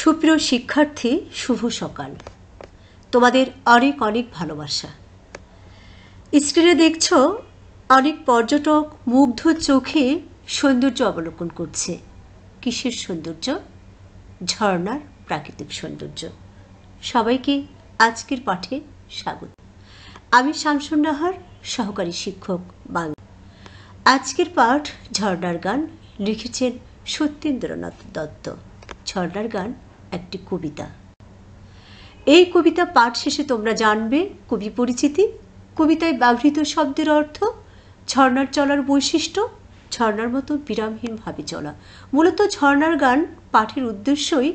সুপ্রিয় শিক্ষার্থী শুভ সকাল তোমাদের অনেক অনেক ভালোবাসা স্ক্রিনে দেখছ অনেক পর্যটক মুগ্ধ চোখে সৌন্দর্য অবলোকন করছে কিসের সৌন্দর্য ঝর্ণার প্রাকৃতিক সৌন্দর্য সবাইকে আজকের পাঠে স্বাগত আমি শামসুন নাহার সহকারী শিক্ষক বাংলা আজকের পাঠ ঝর্ণার গান লিখেছেন সত্যেন্দ্রনাথ দত্ত ঝর্ণার গান একটি কবিতা এই কবিতা পাঠ শেষে তোমরা জানবে কবি পরিচিতি কবিতায় ব্যবহৃত শব্দের অর্থ ঝর্ণার চলার বৈশিষ্ট্য ঝর্ণার মতো বিরামহীনভাবে চলা মূলত ঝর্ণার গান পাঠের উদ্দেশ্যই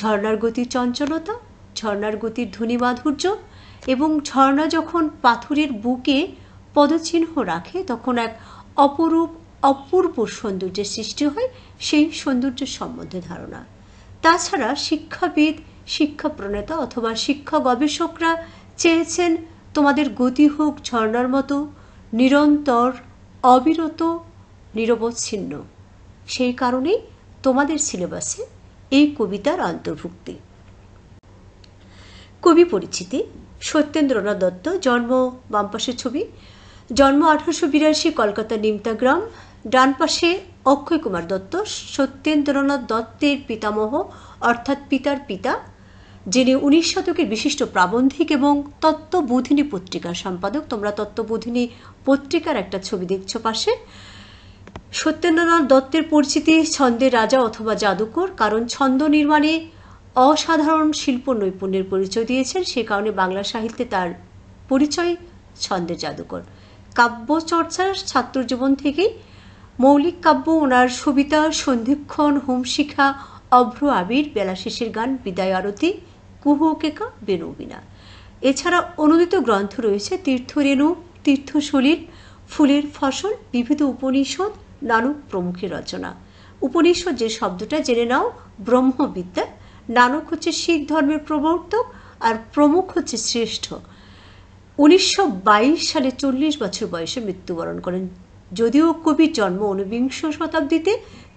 ঝর্ণার গতির চঞ্চলতা ঝর্ণার গতির ধ্বনি মাধুর্য এবং ঝর্ণা যখন পাথরের বুকে পদচিহ্ন রাখে তখন এক অপরূপ অপূর্ব সৌন্দর্যের সৃষ্টি হয় সেই সৌন্দর্য সম্বন্ধে ধারণা তাছাড়া শিক্ষাবিদ শিক্ষা প্রণেতা অথবা শিক্ষা গবেষকরা চেয়েছেন তোমাদের গতি হোক ঝর্ণার মতো নিরন্তর অবিরত নিরবচ্ছিন্ন সেই কারণেই তোমাদের সিলেবাসে এই কবিতার অন্তর্ভুক্তি কবি পরিচিতি সত্যেন্দ্রনাথ দত্ত জন্ম বামপাশের ছবি জন্ম আঠারোশো বিরাশি কলকাতা নিমতাগ্রাম ডান পাশে অক্ষয় কুমার দত্ত সত্যেন্দ্রনাথ দত্তের পিতামহ অর্থাৎ পিতার পিতা যিনি উনিশ শতকের বিশিষ্ট প্রাবন্ধিক এবং তত্ত্ববোধিনী পত্রিকার সম্পাদক তোমরা তত্ত্ববোধিনী পত্রিকার একটা ছবি দেখছো পাশে সত্যেন্দ্রনাথ দত্তের পরিচিতি ছন্দের রাজা অথবা জাদুকর কারণ ছন্দ নির্মাণে অসাধারণ শিল্প নৈপুণ্যের পরিচয় দিয়েছেন সে কারণে বাংলা সাহিত্যে তার পরিচয় ছন্দের জাদুকর কাব্য চর্চার ছাত্রজীবন থেকেই মৌলিক কাব্য ওনার সবিতা সন্ধিক্ষণ হোমশিখা অভ্র আবির বেলা শেষের গান বিদায় আরতি কুহু কেকা বেনুবিনা এছাড়া অনুদিত গ্রন্থ রয়েছে তীর্থরেণু তীর্থশলীর ফুলের ফসল বিবিধ উপনিষদ নানক প্রমুখের রচনা উপনিষদ যে শব্দটা জেনে নাও ব্রহ্মবিদ্যা নানক হচ্ছে শিখ ধর্মের প্রবর্তক আর প্রমুখ হচ্ছে শ্রেষ্ঠ উনিশশো সালে চল্লিশ বছর বয়সে মৃত্যুবরণ করেন যদিও কবির জন্ম ঊনবিংশ শতাব্দীতে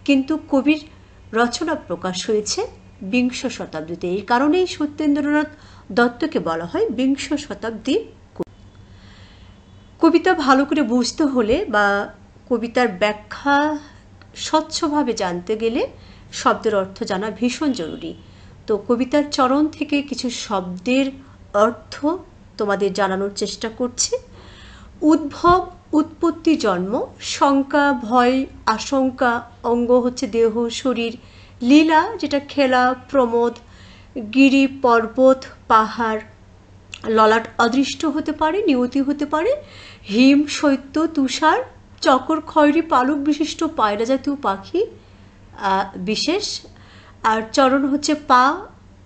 কিন্তু কবির রচনা প্রকাশ হয়েছে বিংশ শতাব্দীতে এই কারণেই সত্যেন্দ্রনাথ দত্তকে বলা হয় বিংশ শতাব্দী কবিতা ভালো করে বুঝতে হলে বা কবিতার ব্যাখ্যা স্বচ্ছভাবে জানতে গেলে শব্দের অর্থ জানা ভীষণ জরুরি তো কবিতার চরণ থেকে কিছু শব্দের অর্থ তোমাদের জানানোর চেষ্টা করছি উদ্ভব উৎপত্তি জন্ম শঙ্কা ভয় আশঙ্কা অঙ্গ হচ্ছে দেহ শরীর লীলা যেটা খেলা প্রমোদ গিরি পর্বত পাহাড় ললাট অদৃষ্ট হতে পারে নিয়তি হতে পারে হিম শৈত্য তুষার চকর খয়রি পালক বিশিষ্ট পায়রা জাতীয় পাখি বিশেষ আর চরণ হচ্ছে পা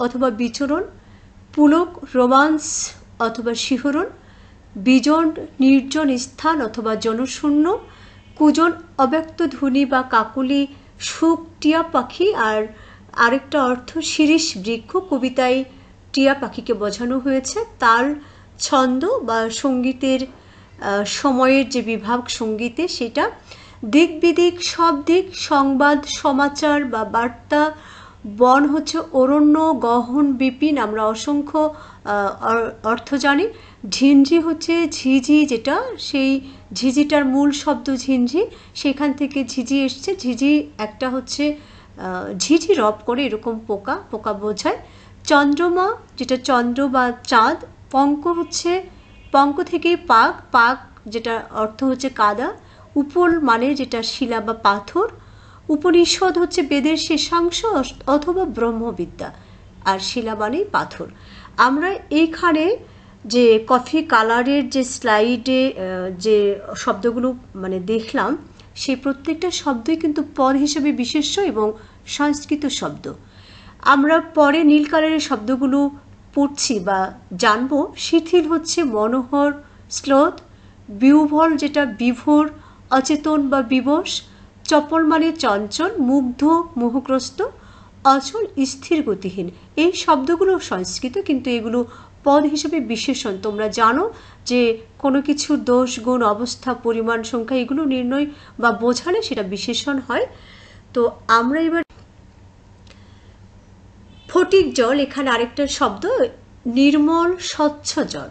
অথবা বিচরণ পুলক রোমান্স অথবা শিহরণ বিজন নির্জন স্থান অথবা জনশূন্য কুজন অব্যক্ত ধ্বনি বা কাকুলি সুখ টিয়া পাখি আর আরেকটা অর্থ শিরিষ বৃক্ষ কবিতায় টিয়া পাখিকে বোঝানো হয়েছে তার ছন্দ বা সঙ্গীতের সময়ের যে বিভাগ সঙ্গীতে সেটা দিক বিদিক সব দিক সংবাদ সমাচার বা বার্তা বন হচ্ছে অরণ্য গহন বিপিন আমরা অসংখ্য অর্থ জানি ঝিঞ্জি হচ্ছে ঝিঝি যেটা সেই ঝিঝিটার মূল শব্দ ঝিনঝি সেখান থেকে ঝিঝি এসছে ঝিঝি একটা হচ্ছে ঝিঝি রব করে এরকম পোকা পোকা বোঝায় চন্দ্রমা যেটা চন্দ্র বা চাঁদ পঙ্ক হচ্ছে পঙ্ক থেকে পাক পাক যেটা অর্থ হচ্ছে কাদা উপল মানে যেটা শিলা বা পাথর উপনিষদ হচ্ছে বেদের শেষাংশ অথবা ব্রহ্মবিদ্যা আর শিলা মানেই পাথর আমরা এইখানে যে কফি কালারের যে স্লাইডে যে শব্দগুলো মানে দেখলাম সেই প্রত্যেকটা শব্দই কিন্তু পদ হিসেবে বিশেষ্য এবং সংস্কৃত শব্দ আমরা পরে নীল কালারের শব্দগুলো পড়ছি বা জানবো শিথিল হচ্ছে মনোহর শ্লোথ বিউভল যেটা বিভোর অচেতন বা বিবশ মানে চঞ্চল মুগ্ধ মোহগ্রস্ত অচল স্থির গতিহীন এই শব্দগুলো সংস্কৃত কিন্তু এগুলো পদ হিসেবে বিশেষণ তোমরা জানো যে কোনো কিছু দোষ গুণ অবস্থা পরিমাণ সংখ্যা এগুলো নির্ণয় বা বোঝালে সেটা বিশেষণ হয় তো আমরা এবার ফটিক জল এখানে আরেকটা শব্দ নির্মল স্বচ্ছ জল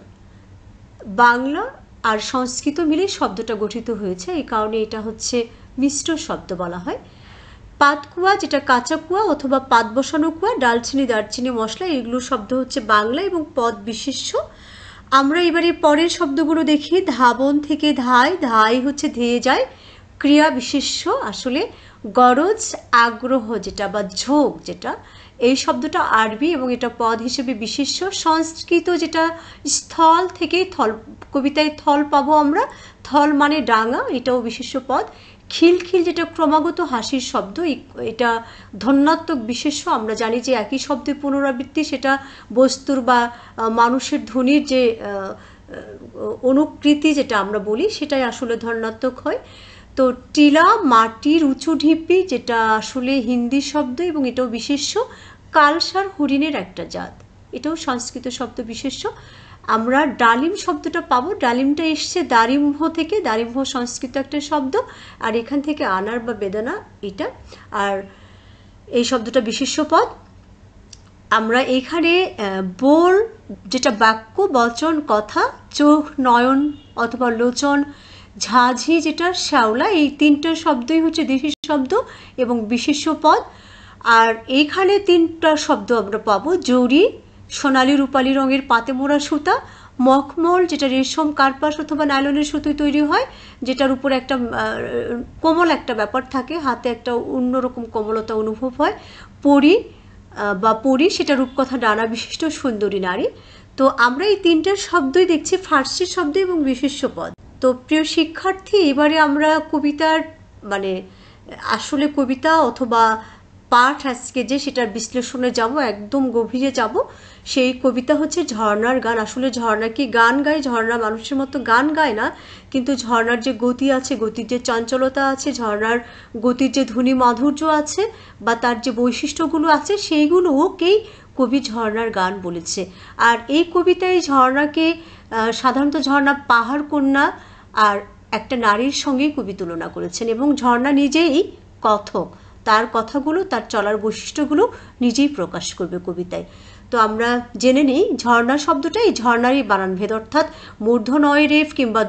বাংলা আর সংস্কৃত মিলে শব্দটা গঠিত হয়েছে এই কারণে এটা হচ্ছে মিষ্ট শব্দ বলা হয় পাতকুয়া যেটা কাঁচা কুয়া অথবা পাত বসানো কুয়া ডালচিনি দারচিনি মশলা এগুলো শব্দ হচ্ছে বাংলা এবং পদ বিশিষ্ট আমরা এবারে পরের শব্দগুলো দেখি ধাবন থেকে ধায় ধায় হচ্ছে ধেয়ে যায় ক্রিয়া বিশিষ্য আসলে গরজ আগ্রহ যেটা বা ঝোঁক যেটা এই শব্দটা আরবি এবং এটা পদ হিসেবে বিশিষ্ট সংস্কৃত যেটা স্থল থেকে থল কবিতায় থল পাবো আমরা থল মানে ডাঙা এটাও বিশিষ্ট পদ খিলখিল যেটা ক্রমাগত হাসির শব্দ এটা ধন্যাত্মক বিশেষ্য আমরা জানি যে একই শব্দে পুনরাবৃত্তি সেটা বস্তুর বা মানুষের ধ্বনির যে অনুকৃতি যেটা আমরা বলি সেটাই আসলে ধর্ণাত্মক হয় তো টিলা মাটির উঁচু ঢিপি যেটা আসলে হিন্দি শব্দ এবং এটাও বিশেষ্য কালসার হরিণের একটা জাত এটাও সংস্কৃত শব্দ বিশেষ্য আমরা ডালিম শব্দটা পাবো ডালিমটা এসছে দারিম্ভ থেকে দারিম্ভ সংস্কৃত একটা শব্দ আর এখান থেকে আনার বা বেদনা এটা আর এই শব্দটা বিশেষ পদ আমরা এখানে বোর যেটা বাক্য বচন কথা চোখ নয়ন অথবা লোচন ঝাঁঝি যেটা শ্যাওলা এই তিনটা শব্দই হচ্ছে দেশি শব্দ এবং বিশেষ পদ আর এখানে তিনটা শব্দ আমরা পাবো জরি সোনালি রূপালি রঙের পাতে মোড়া সুতা মখমল যেটা রেশম কার্পাস অথবা নাইলনের সুতোয় তৈরি হয় যেটার উপরে একটা কোমল একটা ব্যাপার থাকে হাতে একটা অন্যরকম কোমলতা অনুভব হয় পরি বা পরি সেটা রূপকথা ডানা বিশিষ্ট সুন্দরী নারী তো আমরা এই তিনটার শব্দই দেখছি ফার্সি শব্দ এবং বিশিষ্ট পদ তো প্রিয় শিক্ষার্থী এবারে আমরা কবিতার মানে আসলে কবিতা অথবা পাঠ আজকে যে সেটার বিশ্লেষণে যাব একদম গভীরে যাব সেই কবিতা হচ্ছে ঝর্ণার গান আসলে ঝর্ণা কি গান গায় ঝর্ণা মানুষের মতো গান গায় না কিন্তু ঝর্ণার যে গতি আছে গতির যে চঞ্চলতা আছে ঝর্ণার গতির যে ধ্বনি মাধুর্য আছে বা তার যে বৈশিষ্ট্যগুলো আছে সেইগুলোকেই কবি ঝর্ণার গান বলেছে আর এই কবিতায় ঝর্ণাকে সাধারণত ঝর্ণা পাহাড় কন্যা আর একটা নারীর সঙ্গেই কবি তুলনা করেছেন এবং ঝর্ণা নিজেই কথক তার কথাগুলো তার চলার বৈশিষ্ট্যগুলো নিজেই প্রকাশ করবে কবিতায় তো আমরা জেনে নিই ঝর্ণা শব্দটা এই বানান ভেদ অর্থাৎ মূর্ধনয় রেফ কিংবা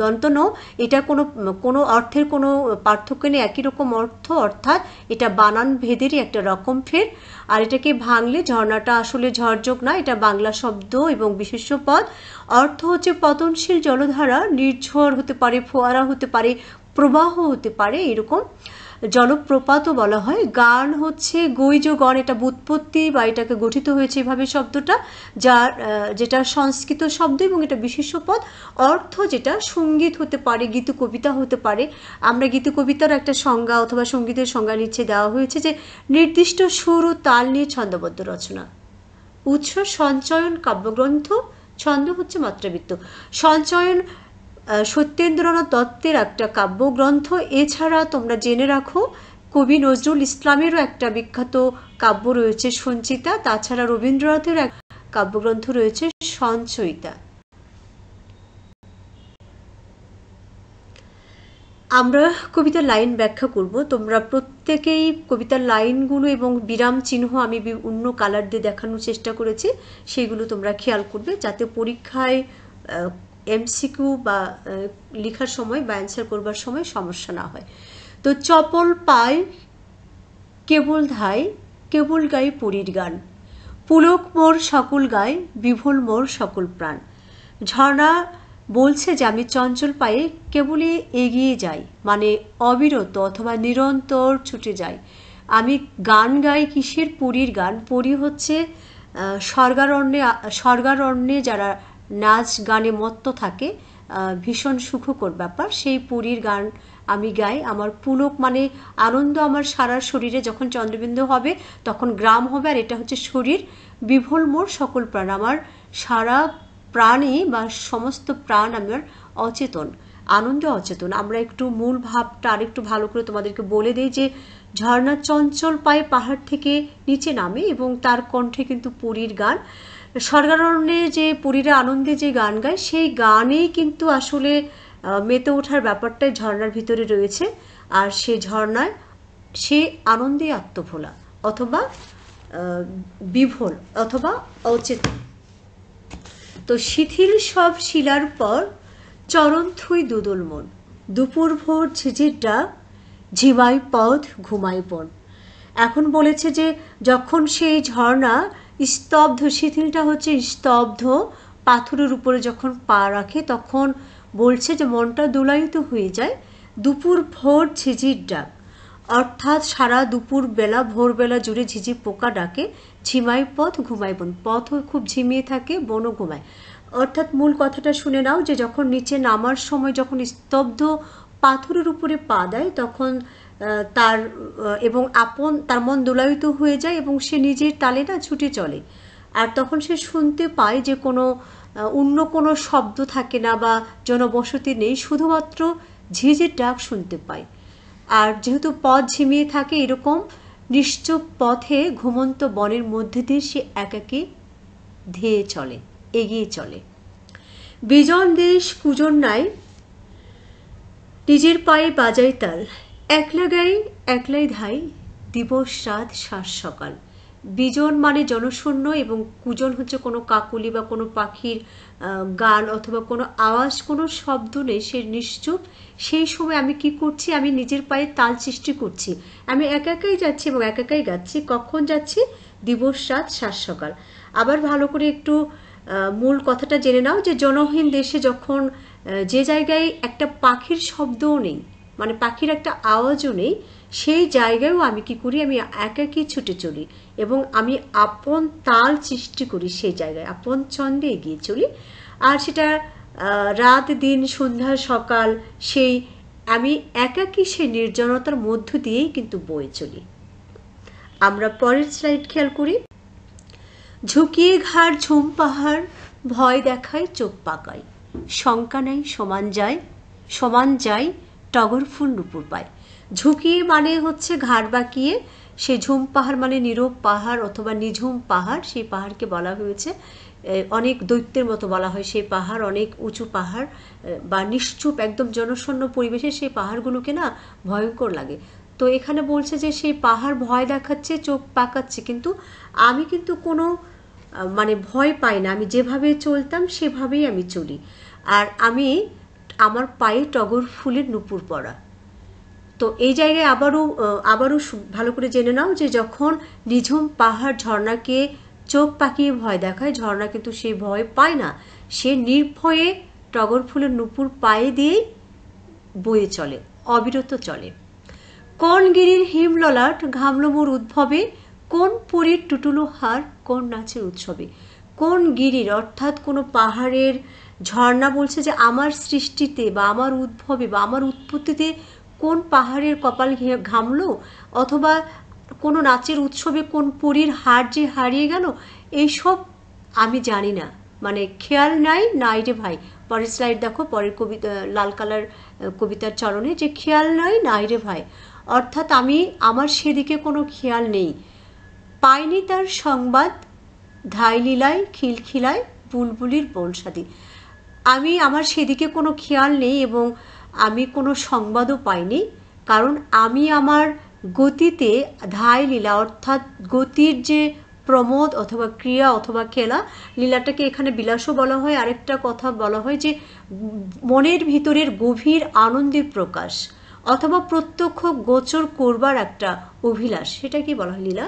দন্তন এটা কোনো কোনো অর্থের কোনো পার্থক্য নেই একই রকম অর্থ অর্থাৎ এটা বানান ভেদেরই একটা রকম ফের আর এটাকে ভাঙলে ঝর্ণাটা আসলে ঝরযোগ না এটা বাংলা শব্দ এবং বিশেষ্য পদ অর্থ হচ্ছে পতনশীল জলধারা নির্ঝর হতে পারে ফোয়ারা হতে পারে প্রবাহ হতে পারে এরকম জলপ্রপাতও বলা হয় গান হচ্ছে গৈজ গণ এটা বুৎপত্তি বা এটাকে গঠিত হয়েছে এভাবে শব্দটা যার যেটা সংস্কৃত শব্দ এবং এটা বিশেষ পদ অর্থ যেটা সঙ্গীত হতে পারে গীত কবিতা হতে পারে আমরা গীত কবিতার একটা সংজ্ঞা অথবা সঙ্গীতের সংজ্ঞা নিচ্ছে দেওয়া হয়েছে যে নির্দিষ্ট সুর ও তাল নিয়ে ছন্দবদ্ধ রচনা উৎস সঞ্চয়ন কাব্যগ্রন্থ ছন্দ হচ্ছে মাত্রাবৃত্ত সঞ্চয়ন সত্যেন্দ্রনাথ দত্তের একটা কাব্যগ্রন্থ এছাড়া তোমরা জেনে রাখো কবি নজরুল ইসলামেরও একটা বিখ্যাত কাব্য রয়েছে সঞ্চিতা তাছাড়া রবীন্দ্রনাথের এক কাব্যগ্রন্থ রয়েছে সঞ্চয়িতা আমরা কবিতার লাইন ব্যাখ্যা করব তোমরা প্রত্যেকেই কবিতার লাইনগুলো এবং বিরাম চিহ্ন আমি অন্য কালার দিয়ে দেখানোর চেষ্টা করেছি সেগুলো তোমরা খেয়াল করবে যাতে পরীক্ষায় এমসিকিউ বা লেখার সময় বা অ্যান্সার করবার সময় সমস্যা না হয় তো চপল পায় কেবল ধাই কেবল গায়ে পুরীর গান পুলক মোর সকল গায়ে বিভুল মোর সকল প্রাণ ঝর্ণা বলছে যে আমি চঞ্চল পায়ে কেবলই এগিয়ে যাই মানে অবিরত অথবা নিরন্তর ছুটে যাই আমি গান গাই কিসের পুরীর গান পুরী হচ্ছে স্বর্গারণ্যে স্বর্গারণ্যে যারা নাচ গানে মত্ত থাকে ভীষণ সুখকর ব্যাপার সেই পুরীর গান আমি গাই আমার পুলক মানে আনন্দ আমার সারা শরীরে যখন চন্দ্রবিন্দু হবে তখন গ্রাম হবে আর এটা হচ্ছে শরীর বিভোল মোর সকল প্রাণ আমার সারা প্রাণে বা সমস্ত প্রাণ আমার অচেতন আনন্দ অচেতন আমরা একটু মূল ভাবটা আরেকটু ভালো করে তোমাদেরকে বলে দিই যে ঝর্ণা চঞ্চল পায়ে পাহাড় থেকে নিচে নামে এবং তার কণ্ঠে কিন্তু পুরীর গান স্বর্গারণ্যে যে পুরীরা আনন্দে যে গান গায় সেই গানেই কিন্তু আসলে মেতে ওঠার ব্যাপারটাই ঝর্নার ভিতরে রয়েছে আর সে ঝর্ণায় সে আনন্দে আত্মভোলা অথবা বিভোল অথবা অচেতন তো শিথিল সব শিলার পর চরণ থুই দুদুল মন দুপুর ভোর ঝিঝিরটা ঝিমাই পথ ঘুমাই পন এখন বলেছে যে যখন সেই ঝর্ণা স্তব্ধ শিথিলটা হচ্ছে স্তব্ধ পাথরের উপরে যখন পা রাখে তখন বলছে যে মনটা দোলায়িত হয়ে যায় দুপুর ভোর ঝিঝির ডাক অর্থাৎ সারা দুপুর বেলা ভোরবেলা জুড়ে ঝিঝি পোকা ডাকে ঝিমাই পথ ঘুমাই বন পথও খুব ঝিমিয়ে থাকে বনও ঘুমায় অর্থাৎ মূল কথাটা শুনে নাও যে যখন নিচে নামার সময় যখন স্তব্ধ পাথরের উপরে পা দেয় তখন তার এবং আপন তার মন দোলায়িত হয়ে যায় এবং সে নিজের তালে না ছুটে চলে আর তখন সে শুনতে পায় যে কোনো অন্য কোনো শব্দ থাকে না বা জনবসতি নেই শুধুমাত্র ঝিঝির ডাক শুনতে পায় আর যেহেতু পথ ঝিমিয়ে থাকে এরকম নিশ্চুপ পথে ঘুমন্ত বনের মধ্যে দিয়ে সে একাকে ধেয়ে চলে এগিয়ে চলে বিজন দেশ কুজন নাই নিজের পায়ে বাজাই তাল একলা গাই একলাই ধাই দিবস রাত শ্বাস সকাল বিজন মানে জনশূন্য এবং কুজন হচ্ছে কোনো কাকুলি বা কোনো পাখির গান অথবা কোনো আওয়াজ কোনো শব্দ নেই সে নিশ্চুপ সেই সময় আমি কি করছি আমি নিজের পায়ে তাল সৃষ্টি করছি আমি একা একাই যাচ্ছি এবং একা একাই গাচ্ছি কখন যাচ্ছি দিবস রাত শ্বাস সকাল আবার ভালো করে একটু মূল কথাটা জেনে নাও যে জনহীন দেশে যখন যে জায়গায় একটা পাখির শব্দও নেই মানে পাখির একটা আওয়াজও নেই সেই জায়গায়ও আমি কি করি আমি একা একই ছুটে চলি এবং আমি আপন তাল সৃষ্টি করি সেই জায়গায় আপন ছন্দে এগিয়ে চলি আর সেটা রাত দিন সন্ধ্যা সকাল সেই আমি একাকি সেই নির্জনতার মধ্য দিয়েই কিন্তু বয়ে চলি আমরা পরের স্লাইড খেয়াল করি ঝুঁকিয়ে ঘাড় ঝুম পাহাড় ভয় দেখায় চোখ পাকায় শঙ্কা নেই সমান যায় সমান যায় টগর ফুল নুপুর পায় ঝুঁকি মানে হচ্ছে ঘাড় বাঁকিয়ে সে ঝুম পাহাড় মানে নীরব পাহাড় অথবা নিঝুম পাহাড় সেই পাহাড়কে বলা হয়েছে অনেক দৈত্যের মতো বলা হয় সেই পাহাড় অনেক উঁচু পাহাড় বা নিশ্চুপ একদম জনশূন্য পরিবেশে সেই পাহাড়গুলোকে না ভয়ঙ্কর লাগে তো এখানে বলছে যে সেই পাহাড় ভয় দেখাচ্ছে চোখ পাকাচ্ছে কিন্তু আমি কিন্তু কোনো মানে ভয় পাই না আমি যেভাবে চলতাম সেভাবেই আমি চলি আর আমি আমার পায়ে টগর ফুলের নুপুর পরা তো এই জায়গায় আবারও আবারও ভালো করে জেনে নাও যে যখন নিঝুম পাহাড় ঝর্ণাকে চোখ পাকিয়ে ভয় দেখায় ঝর্ণা কিন্তু সেই ভয় পায় না সে নির্ভয়ে টগর ফুলের নুপুর পায়ে দিয়েই বয়ে চলে অবিরত চলে কোন গিরির হিমললাট ঘামলো উদ্ভবে কোন পরীর টুটুলো হার কোন নাচের উৎসবে কোন গিরির অর্থাৎ কোনো পাহাড়ের ঝর্ণা বলছে যে আমার সৃষ্টিতে বা আমার উদ্ভবে বা আমার উৎপত্তিতে কোন পাহাড়ের কপাল ঘামলো অথবা কোনো নাচের উৎসবে কোন পরীর হার যে হারিয়ে গেল এইসব আমি জানি না মানে খেয়াল নাই নাই রে ভাই পরের স্লাইড দেখো পরের কবিতা লাল কালার কবিতার চরণে যে খেয়াল নাই নাই রে ভাই অর্থাৎ আমি আমার সেদিকে কোনো খেয়াল নেই পাইনি তার সংবাদ ধাইলীলায় খিলখিলায় বুলবুলির বোলসাদি আমি আমার সেদিকে কোনো খেয়াল নেই এবং আমি কোনো সংবাদও পাইনি কারণ আমি আমার গতিতে ধায় লীলা অর্থাৎ গতির যে প্রমোদ অথবা ক্রিয়া অথবা খেলা লীলাটাকে এখানে বিলাসও বলা হয় আরেকটা কথা বলা হয় যে মনের ভিতরের গভীর আনন্দের প্রকাশ অথবা প্রত্যক্ষ গোচর করবার একটা অভিলাষ সেটাকে বলা হয় লীলা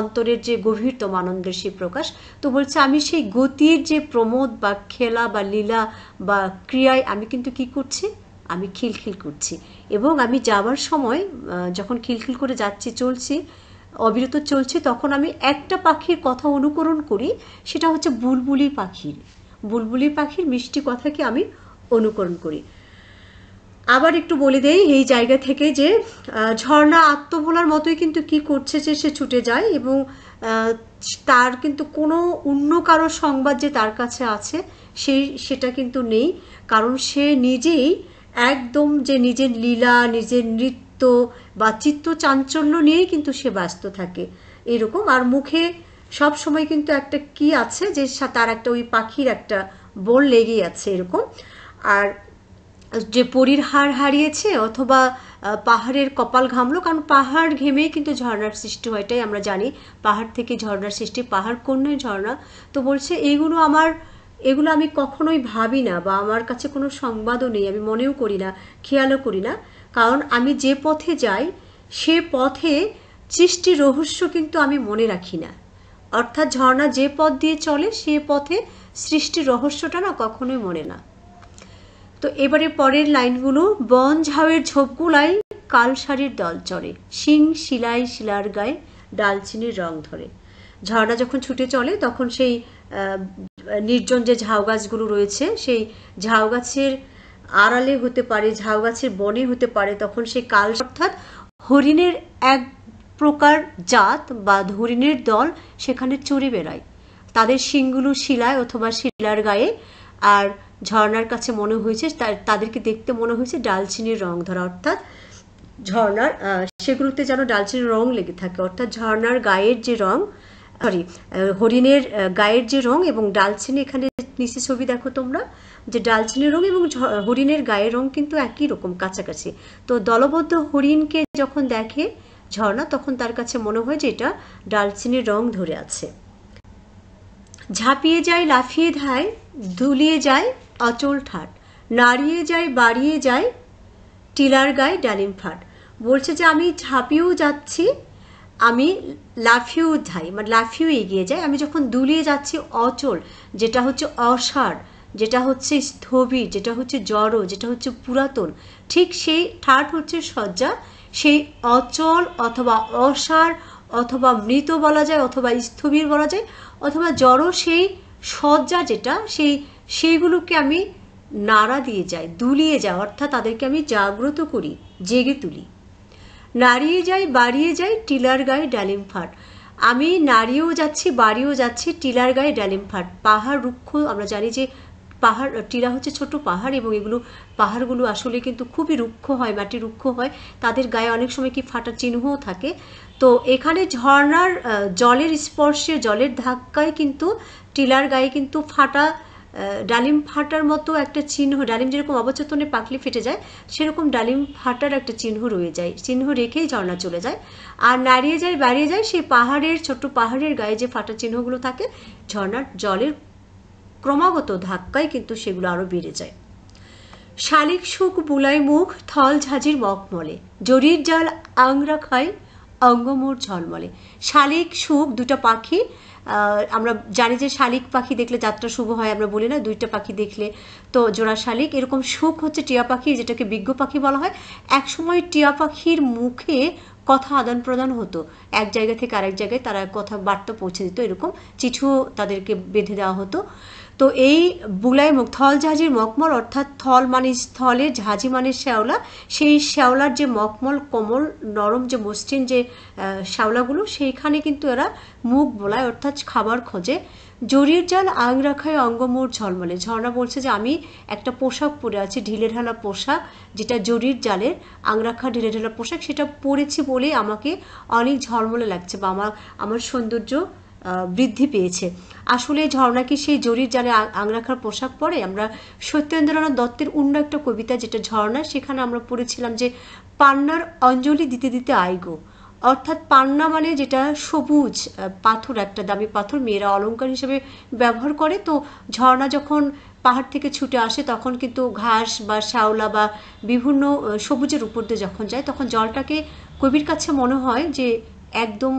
অন্তরের যে গভীরতম আনন্দের সেই প্রকাশ তো বলছে আমি সেই গতির যে প্রমোদ বা খেলা বা লীলা বা ক্রিয়ায় আমি কিন্তু কি করছি আমি খিলখিল করছি এবং আমি যাওয়ার সময় যখন খিলখিল করে যাচ্ছি চলছি অবিরত চলছে তখন আমি একটা পাখির কথা অনুকরণ করি সেটা হচ্ছে বুলবুলি পাখির বুলবুলি পাখির মিষ্টি কথাকে আমি অনুকরণ করি আবার একটু বলে দেই এই জায়গা থেকে যে ঝর্ণা আত্মভোলার মতোই কিন্তু কি করছে যে সে ছুটে যায় এবং তার কিন্তু কোনো অন্য কারো সংবাদ যে তার কাছে আছে সেই সেটা কিন্তু নেই কারণ সে নিজেই একদম যে নিজের লীলা নিজের নৃত্য বা চিত্ত চাঞ্চল্য নিয়েই কিন্তু সে ব্যস্ত থাকে এরকম আর মুখে সব সময় কিন্তু একটা কি আছে যে তার একটা ওই পাখির একটা বোল লেগেই আছে এরকম আর যে পরীর হার হারিয়েছে অথবা পাহাড়ের কপাল ঘামলো কারণ পাহাড় ঘেমেই কিন্তু ঝর্ণার সৃষ্টি হয় এটাই আমরা জানি পাহাড় থেকে ঝর্ণার সৃষ্টি পাহাড় কোন ঝর্ণা তো বলছে এইগুলো আমার এগুলো আমি কখনোই ভাবি না বা আমার কাছে কোনো সংবাদও নেই আমি মনেও করি না খেয়ালও করি না কারণ আমি যে পথে যাই সে পথে সৃষ্টি রহস্য কিন্তু আমি মনে রাখি না অর্থাৎ ঝর্ণা যে পথ দিয়ে চলে সে পথে সৃষ্টির রহস্যটা না কখনোই মনে না তো এবারে পরের লাইনগুলো বন ঝাউয়ের ঝোপগুলাই কালসারির দল চড়ে শিং শিলাই শিলার গায়ে ডালচিনির রং ধরে ঝর্ণা যখন ছুটে চলে তখন সেই নির্জন যে ঝাউ গাছগুলো রয়েছে সেই ঝাউ গাছের আড়ালে হতে পারে ঝাউ গাছের বনে হতে পারে তখন সেই কাল অর্থাৎ হরিণের এক প্রকার জাত বা হরিণের দল সেখানে চড়ে বেড়ায় তাদের শিংগুলো শিলায় অথবা শিলার গায়ে আর ঝর্নার কাছে মনে হয়েছে তাদেরকে দেখতে মনে হয়েছে ডালচিনির রং ধরা অর্থাৎ ঝর্নার সেগুলোতে যেন ডালচিনির রং লেগে থাকে অর্থাৎ ঝর্নার গায়ের যে রং সরি হরিণের গায়ের যে রং এবং ডালচিনি এখানে নিচে ছবি দেখো তোমরা যে ডালচিনির রং এবং হরিণের গায়ের রং কিন্তু একই রকম কাছাকাছি তো দলবদ্ধ হরিণকে যখন দেখে ঝর্ণা তখন তার কাছে মনে হয় যে এটা ডালচিনির রং ধরে আছে ঝাঁপিয়ে যায় লাফিয়ে ধায় ধুলিয়ে যায় অচল ঠাট নাড়িয়ে যায় বাড়িয়ে যায় টিলার গায়ে ডালিম ফাট বলছে যে আমি ঝাঁপিয়েও যাচ্ছি আমি লাফিয়েও যাই মানে লাফিয়েও এগিয়ে যাই আমি যখন দুলিয়ে যাচ্ছি অচল যেটা হচ্ছে অসাড় যেটা হচ্ছে স্থবির যেটা হচ্ছে জড়ো যেটা হচ্ছে পুরাতন ঠিক সেই ঠাট হচ্ছে শয্যা সেই অচল অথবা অসার অথবা মৃত বলা যায় অথবা স্থবির বলা যায় অথবা জড়ো সেই সজ্জা যেটা সেই সেইগুলোকে আমি নাড়া দিয়ে যাই দুলিয়ে যাই অর্থাৎ তাদেরকে আমি জাগ্রত করি জেগে তুলি নাড়িয়ে যাই বাড়িয়ে যাই টিলার গায়ে ডালিম ফাট আমি নাড়িয়েও যাচ্ছি বাড়িয়েও যাচ্ছি টিলার গায়ে ডালিম ফাট পাহাড় রুক্ষ আমরা জানি যে পাহাড় টিলা হচ্ছে ছোট পাহাড় এবং এগুলো পাহাড়গুলো আসলে কিন্তু খুবই রুক্ষ হয় মাটি রুক্ষ হয় তাদের গায়ে অনেক সময় কি ফাটার চিহ্নও থাকে তো এখানে ঝর্নার জলের স্পর্শে জলের ধাক্কায় কিন্তু টিলার গায়ে কিন্তু ফাটা ডালিম ফাটার মতো একটা চিহ্ন ডালিম যেরকম অবচেতনে পাকলি ফেটে যায় সেরকম ডালিম ফাটার একটা চিহ্ন রয়ে যায় চিহ্ন রেখেই ঝর্ণা চলে যায় আর নাড়িয়ে যায় বাড়িয়ে যায় সেই পাহাড়ের ছোট্ট পাহাড়ের গায়ে যে ফাটা চিহ্নগুলো থাকে ঝর্ণার জলের ক্রমাগত ধাক্কায় কিন্তু সেগুলো আরও বেড়ে যায় শালিক সুখ বুলাই মুখ থল ঝাঁঝির মকমলে জরির জাল আংরা খায় অঙ্গমোর ঝলমলে শালিক সুখ দুটা পাখি আমরা জানি যে শালিক পাখি দেখলে যাত্রা শুভ হয় আমরা বলি না দুইটা পাখি দেখলে তো জোড়া শালিক এরকম সুখ হচ্ছে টিয়া পাখি যেটাকে বিজ্ঞ পাখি বলা হয় একসময় টিয়া পাখির মুখে কথা আদান প্রদান হতো এক জায়গা থেকে আরেক জায়গায় তারা কথা বার্তা পৌঁছে দিত এরকম চিঠু তাদেরকে বেঁধে দেওয়া হতো তো এই মুখ থল জাহাজির মকমল অর্থাৎ থল মানে স্থলে ঝাঁঝি মানে শ্যাওলা সেই শ্যাওলার যে মকমল কোমল নরম যে মসৃণ যে শ্যাওলাগুলো সেইখানে কিন্তু এরা মুখ বোলায় অর্থাৎ খাবার খোঁজে জরির জাল আং রাখায় অঙ্গমূর ঝলমলে ঝর্ণা বলছে যে আমি একটা পোশাক পরে আছি ঢিলে ঢালা পোশাক যেটা জরির জালের রাখা ঢিলে ঢালা পোশাক সেটা পরেছি বলেই আমাকে অনেক ঝলমলে লাগছে বা আমার আমার সৌন্দর্য বৃদ্ধি পেয়েছে আসলে ঝর্ণা কি সেই জরির জালে আংরাখার পোশাক পরে আমরা সত্যেন্দ্রনাথ দত্তের অন্য একটা কবিতা যেটা ঝর্ণা সেখানে আমরা পড়েছিলাম যে পান্নার অঞ্জলি দিতে দিতে আইগো অর্থাৎ পান্না মানে যেটা সবুজ পাথর একটা দামি পাথর মেয়েরা অলঙ্কার হিসেবে ব্যবহার করে তো ঝর্ণা যখন পাহাড় থেকে ছুটে আসে তখন কিন্তু ঘাস বা শ্যাওলা বা বিভিন্ন সবুজের উপর দিয়ে যখন যায় তখন জলটাকে কবির কাছে মনে হয় যে একদম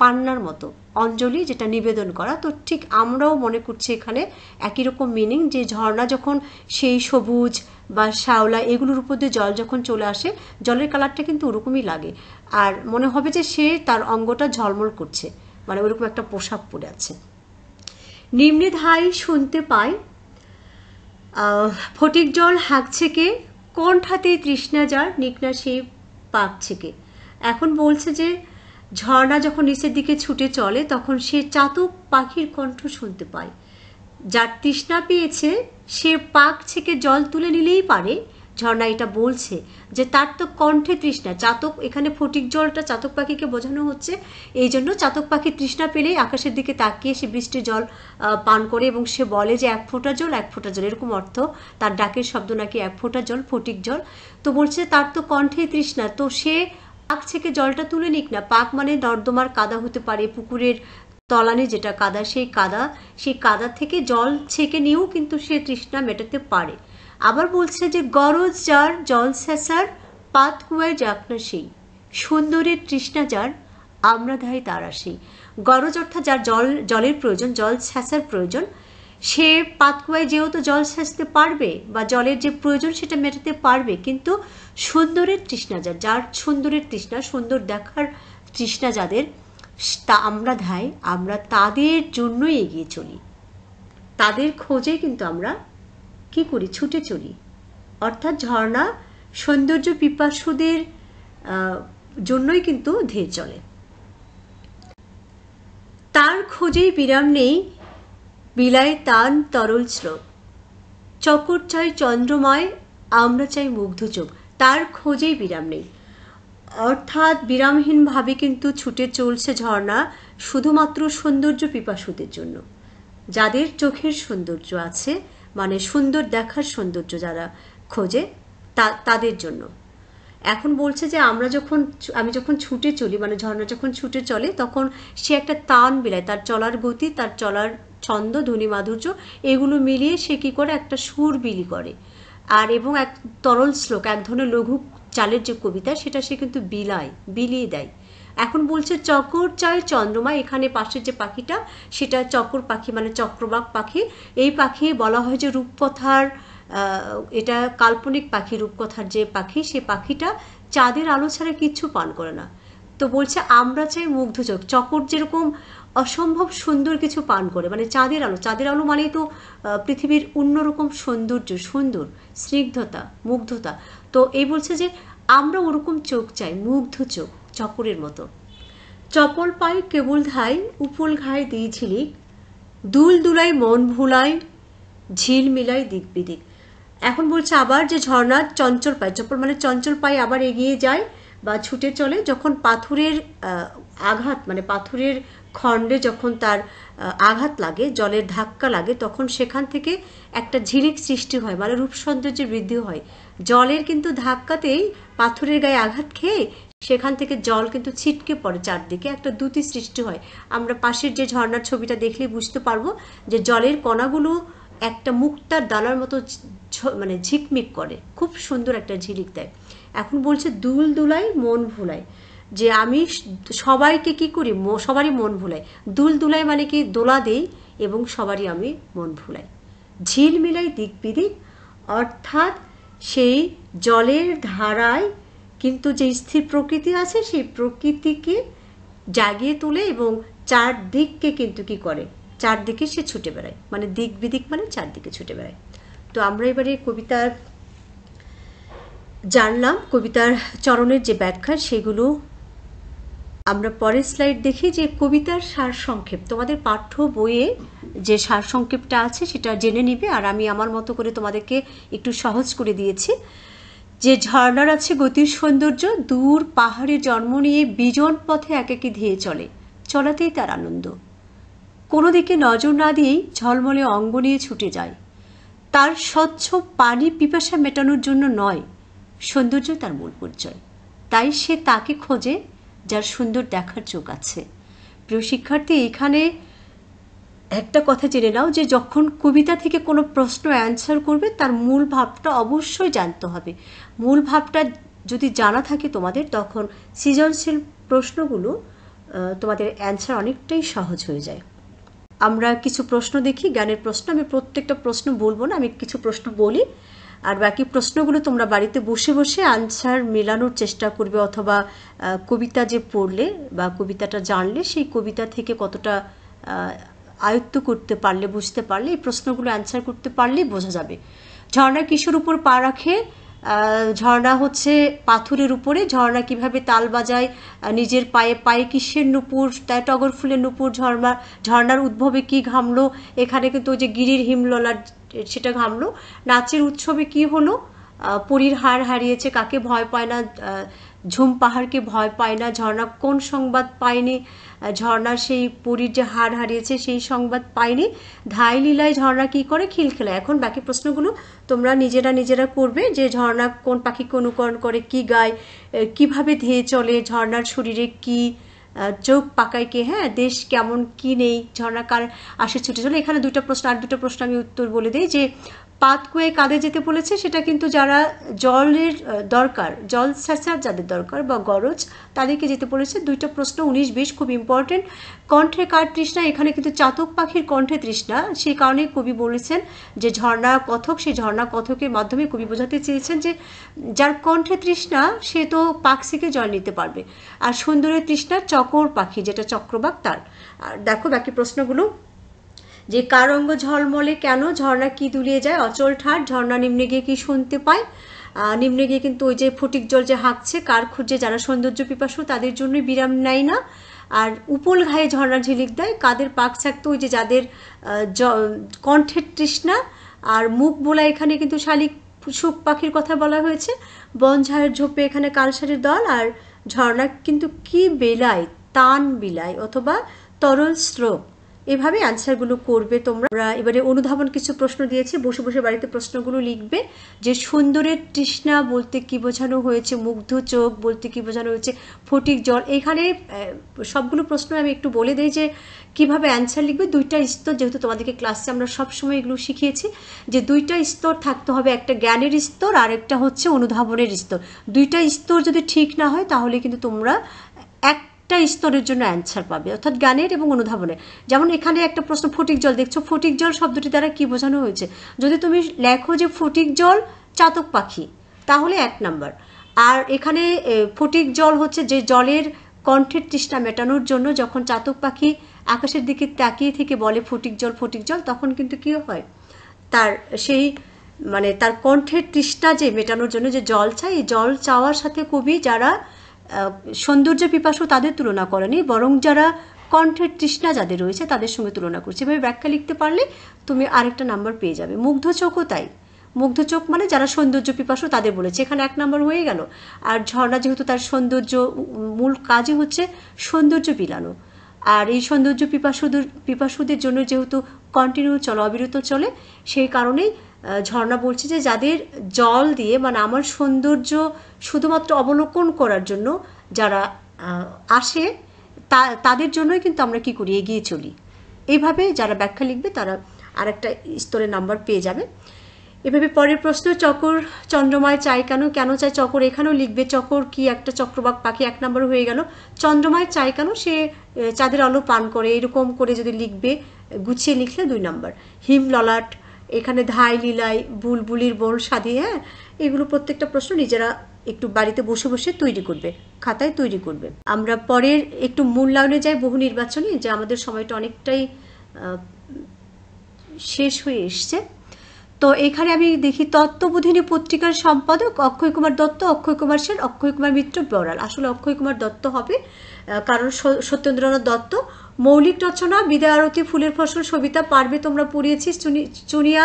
পান্নার মতো অঞ্জলি যেটা নিবেদন করা তো ঠিক আমরাও মনে করছি এখানে একই রকম মিনিং যে ঝর্ণা যখন সেই সবুজ বা শ্যাওলা এগুলোর উপর দিয়ে জল যখন চলে আসে জলের কালারটা কিন্তু ওরকমই লাগে আর মনে হবে যে সে তার অঙ্গটা ঝলমল করছে মানে ওরকম একটা পোশাক পরে আছে নিম্নে ধাই শুনতে পাই ফটিক জল হাঁকছে কে কণ্ঠাতে তৃষ্ণা যার নিকনা সেই পাকছে কে এখন বলছে যে ঝর্ণা যখন নিচের দিকে ছুটে চলে তখন সে চাতক পাখির কণ্ঠ শুনতে পায় যার তৃষ্ণা পেয়েছে সে পাক থেকে জল তুলে নিলেই পারে ঝর্ণা এটা বলছে যে তার তো কণ্ঠে তৃষ্ণা চাতক এখানে ফটিক জলটা চাতক পাখিকে বোঝানো হচ্ছে এই জন্য চাতক পাখি তৃষ্ণা পেলেই আকাশের দিকে তাকিয়ে সে বৃষ্টির জল পান করে এবং সে বলে যে এক ফোঁটা জল এক ফোঁটা জল এরকম অর্থ তার ডাকের শব্দ নাকি এক ফোঁটা জল ফটিক জল তো বলছে তার তো কণ্ঠে তৃষ্ণা তো সে পাক থেকে জলটা তুলে নিক না পাক মানে নর্দমার কাদা হতে পারে পুকুরের তলানে যেটা কাদা সেই কাদা সেই কাদা থেকে জল ছেঁকে নিয়েও কিন্তু সে তৃষ্ণা মেটাতে পারে আবার বলছে যে গরজ যার জল স্যাসার পাত কুয়ায় যাক না সেই সুন্দরের তৃষ্ণা যার আমরা ধাই তার আসি গরজ অর্থাৎ যার জল জলের প্রয়োজন জল স্যাসার প্রয়োজন সে পাতকুয়ায় যেহেতু জল সেচতে পারবে বা জলের যে প্রয়োজন সেটা মেটাতে পারবে কিন্তু সুন্দরের তৃষ্ণা যার যার সুন্দরের তৃষ্ণা সুন্দর দেখার তৃষ্ণা যাদের তা আমরা ধাই আমরা তাদের জন্যই এগিয়ে চলি তাদের খোঁজে কিন্তু আমরা কি করি ছুটে চলি অর্থাৎ ঝর্ণা সৌন্দর্য পিপাসুদের জন্যই কিন্তু ধীর চলে তার খোঁজেই বিরাম নেই বিলায় তান তরল স্রোত চকর চাই চন্দ্রময় আমরা চাই মুগ্ধ চোখ তার খোঁজেই বিরাম নেই অর্থাৎ বিরামহীনভাবে কিন্তু ছুটে চলছে ঝর্ণা শুধুমাত্র সৌন্দর্য পিপাসুদের জন্য যাদের চোখের সৌন্দর্য আছে মানে সুন্দর দেখার সৌন্দর্য যারা খোঁজে তা তাদের জন্য এখন বলছে যে আমরা যখন আমি যখন ছুটে চলি মানে ঝর্ণা যখন ছুটে চলে তখন সে একটা তান বিলায় তার চলার গতি তার চলার ছন্দ ধ্বনি মাধুর্য এগুলো মিলিয়ে সে কী করে একটা সুর বিলি করে আর এবং এক তরল শ্লোক এক ধরনের লঘু চালের যে কবিতা সেটা সে কিন্তু বিলায় বিলিয়ে দেয় এখন বলছে চকর চায় চন্দ্রমা এখানে পাশের যে পাখিটা সেটা চকর পাখি মানে চক্রবাক পাখি এই পাখি বলা হয় যে রূপকথার এটা কাল্পনিক পাখি রূপকথার যে পাখি সে পাখিটা চাঁদের আলো ছাড়া কিচ্ছু পান করে না তো বলছে আমরা চাই মুগ্ধ চকর যেরকম অসম্ভব সুন্দর কিছু পান করে মানে চাঁদের আলো চাঁদের আলো মানেই তো পৃথিবীর অন্যরকম সৌন্দর্য সুন্দর স্নিগ্ধতা মুগ্ধতা তো এই বলছে যে আমরা ওরকম চোখ চাই মুগ্ধ চোখ চকরের মতো চপল পাই কেবল ধাই উপল ঘায় দিয়েছিলি দুল দুলাই মন ভুলাই ঝিল মিলাই দিক বিদিক এখন বলছে আবার যে ঝর্ণা চঞ্চল পায় চপল মানে চঞ্চল পায়ে আবার এগিয়ে যায় বা ছুটে চলে যখন পাথরের আঘাত মানে পাথরের খণ্ডে যখন তার আঘাত লাগে জলের ধাক্কা লাগে তখন সেখান থেকে একটা ঝিলিক সৃষ্টি হয় মানে রূপ সৌন্দর্য বৃদ্ধি হয় জলের কিন্তু ধাক্কাতেই পাথরের গায়ে আঘাত খেয়ে সেখান থেকে জল কিন্তু ছিটকে পড়ে চারদিকে একটা দ্যুতি সৃষ্টি হয় আমরা পাশের যে ঝর্ণার ছবিটা দেখলে বুঝতে পারবো যে জলের কণাগুলো একটা মুক্তার দালার মতো মানে ঝিকমিক করে খুব সুন্দর একটা ঝিলিক দেয় এখন বলছে দুল দুলাই মন ভুলায় যে আমি সবাইকে কি করি সবারই মন ভুলাই দুল দুলাই মানে কি দোলা দেই এবং সবারই আমি মন ভুলাই ঝিল মিলাই দিক বিদিক অর্থাৎ সেই জলের ধারায় কিন্তু যে স্থির প্রকৃতি আছে সেই প্রকৃতিকে জাগিয়ে তোলে এবং চারদিককে কিন্তু কি করে চারদিকে সে ছুটে বেড়ায় মানে দিক বিদিক মানে চারদিকে ছুটে বেড়ায় তো আমরা এবারে কবিতার জানলাম কবিতার চরণের যে ব্যাখ্যা সেগুলো আমরা পরের স্লাইড দেখি যে কবিতার সারসংক্ষেপ তোমাদের পাঠ্য বইয়ে যে সারসংক্ষেপটা আছে সেটা জেনে নিবে আর আমি আমার মতো করে তোমাদেরকে একটু সহজ করে দিয়েছি যে ঝর্নার আছে গতির সৌন্দর্য দূর পাহাড়ে জন্ম নিয়ে বিজন পথে একে ধেয়ে চলে চলাতেই তার আনন্দ কোনো দিকে নজর না দিয়েই ঝলমলে অঙ্গ নিয়ে ছুটে যায় তার স্বচ্ছ পানি পিপাসা মেটানোর জন্য নয় সৌন্দর্য তার মূল পরিচয় তাই সে তাকে খোঁজে যার সুন্দর দেখার চোখ আছে প্রিয় শিক্ষার্থী এখানে একটা কথা জেনে নাও যে যখন কবিতা থেকে কোনো প্রশ্ন অ্যান্সার করবে তার মূল ভাবটা অবশ্যই জানতে হবে মূল ভাবটা যদি জানা থাকে তোমাদের তখন সৃজনশীল প্রশ্নগুলো তোমাদের অ্যান্সার অনেকটাই সহজ হয়ে যায় আমরা কিছু প্রশ্ন দেখি জ্ঞানের প্রশ্ন আমি প্রত্যেকটা প্রশ্ন বলবো না আমি কিছু প্রশ্ন বলি আর বাকি প্রশ্নগুলো তোমরা বাড়িতে বসে বসে আনসার মেলানোর চেষ্টা করবে অথবা কবিতা যে পড়লে বা কবিতাটা জানলে সেই কবিতা থেকে কতটা আয়ত্ত করতে পারলে বুঝতে পারলে এই প্রশ্নগুলো অ্যান্সার করতে পারলেই বোঝা যাবে ঝর্ণা কিশোর উপর পা রাখে ঝর্ণা হচ্ছে পাথরের উপরে ঝর্ণা কিভাবে তাল বাজায় নিজের পায়ে পায়ে কিসের নুপুর তাই টগর ফুলের নুপুর ঝর্মা ঝর্ণার উদ্ভবে কি ঘামলো এখানে কিন্তু ওই যে গিরির হিমলার সেটা ঘামলো নাচের উৎসবে কি হলো পরীর হার হারিয়েছে কাকে ভয় পায় না ঝুম পাহাড়কে ভয় পায় না ঝর্ণা কোন সংবাদ পায়নি ঝর্ণার সেই পরীর যে হার হারিয়েছে সেই সংবাদ পায়নি ধাই লীলায় ঝর্ণা কি করে খিলখেলা এখন বাকি প্রশ্নগুলো তোমরা নিজেরা নিজেরা করবে যে ঝর্ণা কোন পাখিকে অনুকরণ করে কি গায় কিভাবে ধেয়ে চলে ঝর্ণার শরীরে কী চোখ পাকায় কে হ্যাঁ দেশ কেমন কি নেই ঝর্ণাকার আসে ছুটে চলে এখানে দুটো প্রশ্ন আর দুটো প্রশ্ন আমি উত্তর বলে দিই যে পাত কুয়ে কাঁধে যেতে বলেছে সেটা কিন্তু যারা জলের দরকার জল স্যাঁচার যাদের দরকার বা গরজ তাদেরকে যেতে বলেছে দুইটা প্রশ্ন উনিশ বিশ খুব ইম্পর্টেন্ট কণ্ঠে কার তৃষ্ণা এখানে কিন্তু চাতক পাখির কণ্ঠে তৃষ্ণা সেই কারণে কবি বলেছেন যে ঝর্ণা কথক সেই ঝর্ণা কথকের মাধ্যমে কবি বোঝাতে চেয়েছেন যে যার কণ্ঠে তৃষ্ণা সে তো পাকসিকে জল নিতে পারবে আর সুন্দরের তৃষ্ণা চকর পাখি যেটা চক্রবাক তার আর দেখো বাকি প্রশ্নগুলো যে কারঙ্গ ঝলমলে কেন ঝর্ণা কি দুলিয়ে যায় অচল ঠাট ঝর্ণা নিম্নে গিয়ে কি শুনতে পায় নিম্নে গিয়ে কিন্তু ওই যে ফটিক জল যে হাঁকছে কার খুঁজছে যারা সৌন্দর্য পিপাসু তাদের জন্যই বিরাম নেয় না আর উপল ঘায়ে ঝর্ণা ঝিলিক দেয় কাদের পাক থাকতো ওই যে যাদের কণ্ঠের তৃষ্ণা আর মুখ বোলা এখানে কিন্তু শালিক সুখ পাখির কথা বলা হয়েছে বন ঝাড়ের ঝোপে এখানে কালসারের দল আর ঝর্ণা কিন্তু কি বেলায় তান বিলায় অথবা তরল স্রোত এভাবে অ্যান্সারগুলো করবে তোমরা এবারে অনুধাবন কিছু প্রশ্ন দিয়েছে বসে বসে বাড়িতে প্রশ্নগুলো লিখবে যে সুন্দরের তৃষ্ণা বলতে কি বোঝানো হয়েছে মুগ্ধ চোখ বলতে কি বোঝানো হয়েছে ফটিক জল এখানে সবগুলো প্রশ্ন আমি একটু বলে দিই যে কিভাবে অ্যান্সার লিখবে দুইটা স্তর যেহেতু তোমাদেরকে ক্লাসে আমরা সবসময় এগুলো শিখিয়েছি যে দুইটা স্তর থাকতে হবে একটা জ্ঞানের স্তর আর একটা হচ্ছে অনুধাবনের স্তর দুইটা স্তর যদি ঠিক না হয় তাহলে কিন্তু তোমরা এক একটা স্তরের জন্য অ্যান্সার পাবে অর্থাৎ জ্ঞানের এবং অনুধাবনের যেমন এখানে একটা প্রশ্ন ফটিক জল দেখছো ফটিক জল শব্দটি দ্বারা কি বোঝানো হয়েছে যদি তুমি লেখো যে ফটিক জল চাতক পাখি তাহলে এক নাম্বার আর এখানে ফটিক জল হচ্ছে যে জলের কণ্ঠের তৃষ্ণা মেটানোর জন্য যখন চাতক পাখি আকাশের দিকে তাকিয়ে থেকে বলে ফটিক জল ফটিক জল তখন কিন্তু কী হয় তার সেই মানে তার কণ্ঠের তৃষ্ণা যে মেটানোর জন্য যে জল চাই জল চাওয়ার সাথে কবি যারা সৌন্দর্য পিপাসু তাদের তুলনা করেনি বরং যারা কণ্ঠের তৃষ্ণা যাদের রয়েছে তাদের সঙ্গে তুলনা করছে এভাবে ব্যাখ্যা লিখতে পারলে তুমি আরেকটা নাম্বার পেয়ে যাবে মুগ্ধ চোখও তাই মুগ্ধ চোখ মানে যারা সৌন্দর্য পিপাসু তাদের বলেছে এখানে এক নম্বর হয়ে গেল আর ঝর্ণা যেহেতু তার সৌন্দর্য মূল কাজই হচ্ছে সৌন্দর্য পিলানো আর এই সৌন্দর্য পিপাসুদের পিপাসুদের জন্য যেহেতু কন্টিনিউ চলে অবিরত চলে সেই কারণেই ঝর্ণা বলছে যে যাদের জল দিয়ে মানে আমার সৌন্দর্য শুধুমাত্র অবলোকন করার জন্য যারা আসে তা তাদের জন্যই কিন্তু আমরা কি করি এগিয়ে চলি এইভাবে যারা ব্যাখ্যা লিখবে তারা আরেকটা স্তরে নাম্বার পেয়ে যাবে এভাবে পরের প্রশ্ন চকর চন্দ্রমায় চাই কেন কেন চাই চকর এখানেও লিখবে চকর কি একটা চক্রবাক পাখি এক নম্বর হয়ে গেল চন্দ্রমায় চাই কেন সে চাঁদের আলো পান করে এরকম করে যদি লিখবে গুছিয়ে লিখলে দুই নম্বর হিম ললাট এখানে ধাই লীলায় বুলবুলির বোল সাদিয়ে হ্যাঁ এগুলো প্রত্যেকটা প্রশ্ন নিজেরা একটু বাড়িতে বসে বসে তৈরি করবে খাতায় তৈরি করবে আমরা পরের একটু মূল্যায়নে যাই বহু নির্বাচনে যে আমাদের সময়টা অনেকটাই শেষ হয়ে এসছে তো এখানে আমি দেখি তত্ত্ববোধিনী পত্রিকার সম্পাদক অক্ষয় কুমার দত্ত অক্ষয় কুমার সেন অক্ষয় কুমার মিত্র বড়াল আসলে অক্ষয় কুমার দত্ত হবে কারণ সত্যেন্দ্রনাথ দত্ত মৌলিক রচনা বিদায় আরতি ফুলের ফসল সবিতা পারবে তোমরা পড়িয়েছি চুনিয়া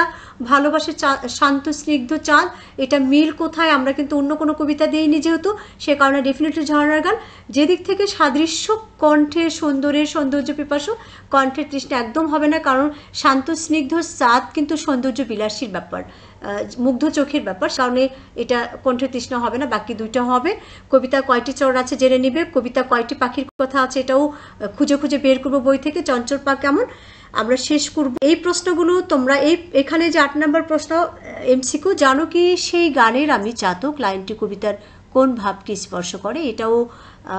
ভালোবাসে শান্ত স্নিগ্ধ চাঁদ এটা মিল কোথায় আমরা কিন্তু অন্য কোনো কবিতা দিইনি যেহেতু সে কারণে ডেফিনেটলি ঝর্ণার গান যেদিক থেকে সাদৃশ্য কণ্ঠে সৌন্দর্যের সৌন্দর্য পিপাসু কণ্ঠের তৃষ্ণা একদম হবে না কারণ শান্ত স্নিগ্ধ চাঁদ কিন্তু সৌন্দর্য বিলাসীর ব্যাপার মুগ্ধ চোখের ব্যাপার কারণে এটা কণ্ঠে তৃষ্ণা হবে না বাকি দুইটা হবে কবিতা কয়টি চর আছে জেনে নিবে কবিতা কয়টি পাখির কথা আছে এটাও খুঁজে খুঁজে বের করবো বই থেকে চঞ্চল পা কেমন আমরা শেষ করব এই প্রশ্নগুলো তোমরা এই এখানে যে আট নম্বর প্রশ্ন এমসিকু জানো কি সেই গানের আমি চাতক লাইনটি কবিতার কোন ভাবকে স্পর্শ করে এটাও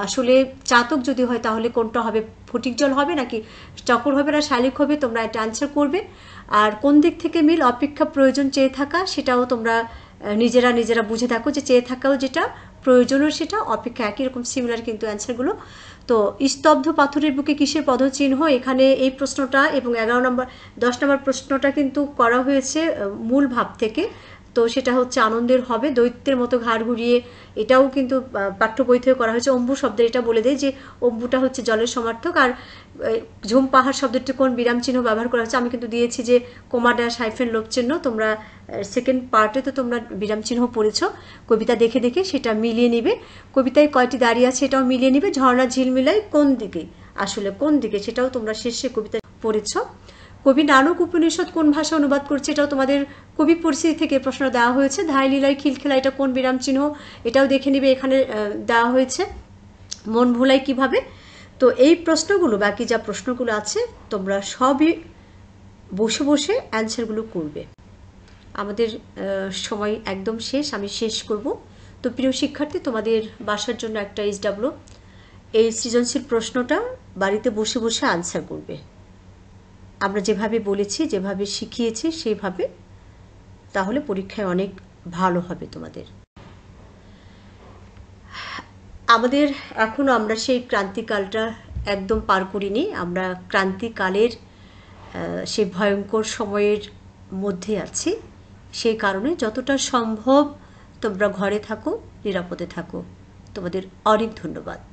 আসলে চাতক যদি হয় তাহলে কোনটা হবে ফটিক জল হবে নাকি চকর হবে না শালিক হবে তোমরা এটা আনসার করবে আর কোন দিক থেকে মিল অপেক্ষা প্রয়োজন চেয়ে থাকা সেটাও তোমরা নিজেরা নিজেরা বুঝে থাকো যে চেয়ে থাকাও যেটা প্রয়োজনও সেটা অপেক্ষা একই রকম সিমিলার কিন্তু অ্যান্সারগুলো তো স্তব্ধ পাথরের বুকে কিসের পদচিহ্ন এখানে এই প্রশ্নটা এবং এগারো নম্বর দশ নম্বর প্রশ্নটা কিন্তু করা হয়েছে মূল ভাব থেকে তো সেটা হচ্ছে আনন্দের হবে দৈত্যের মতো ঘাড় ঘুরিয়ে এটাও কিন্তু পাঠ্য বই থেকে করা হয়েছে অম্বু শব্দের এটা বলে দেয় যে অম্বুটা হচ্ছে জলের সমার্থক আর ঝুম পাহাড় শব্দটি কোন বিরাম চিহ্ন ব্যবহার করা হয়েছে আমি কিন্তু দিয়েছি যে কোমা সাইফেন হাইফেন চিহ্ন তোমরা সেকেন্ড পার্টে তো তোমরা বিরাম চিহ্ন পড়েছ কবিতা দেখে দেখে সেটা মিলিয়ে নিবে কবিতায় কয়টি দাঁড়িয়ে আছে এটাও মিলিয়ে নিবে ঝর্ণা ঝিলমিলাই কোন দিকে আসলে কোন দিকে সেটাও তোমরা শেষে কবিতা পড়েছ কবি নানক উপনিষদ কোন ভাষা অনুবাদ করছে এটাও তোমাদের কবি পরিস্থিতি থেকে প্রশ্ন দেওয়া হয়েছে ধাই লীলায় খিলখেলা এটা কোন বিরাম চিহ্ন এটাও দেখে নিবে এখানে দেওয়া হয়েছে মন ভোলাই কিভাবে তো এই প্রশ্নগুলো বাকি যা প্রশ্নগুলো আছে তোমরা সবই বসে বসে অ্যান্সারগুলো করবে আমাদের সময় একদম শেষ আমি শেষ করব তো প্রিয় শিক্ষার্থী তোমাদের বাসার জন্য একটা এইচ ডাব্লু এই সৃজনশীল প্রশ্নটা বাড়িতে বসে বসে আনসার করবে আমরা যেভাবে বলেছি যেভাবে শিখিয়েছি সেভাবে তাহলে পরীক্ষায় অনেক ভালো হবে তোমাদের আমাদের এখন আমরা সেই ক্রান্তিকালটা একদম পার করিনি আমরা ক্রান্তিকালের সেই ভয়ঙ্কর সময়ের মধ্যে আছি সেই কারণে যতটা সম্ভব তোমরা ঘরে থাকো নিরাপদে থাকো তোমাদের অনেক ধন্যবাদ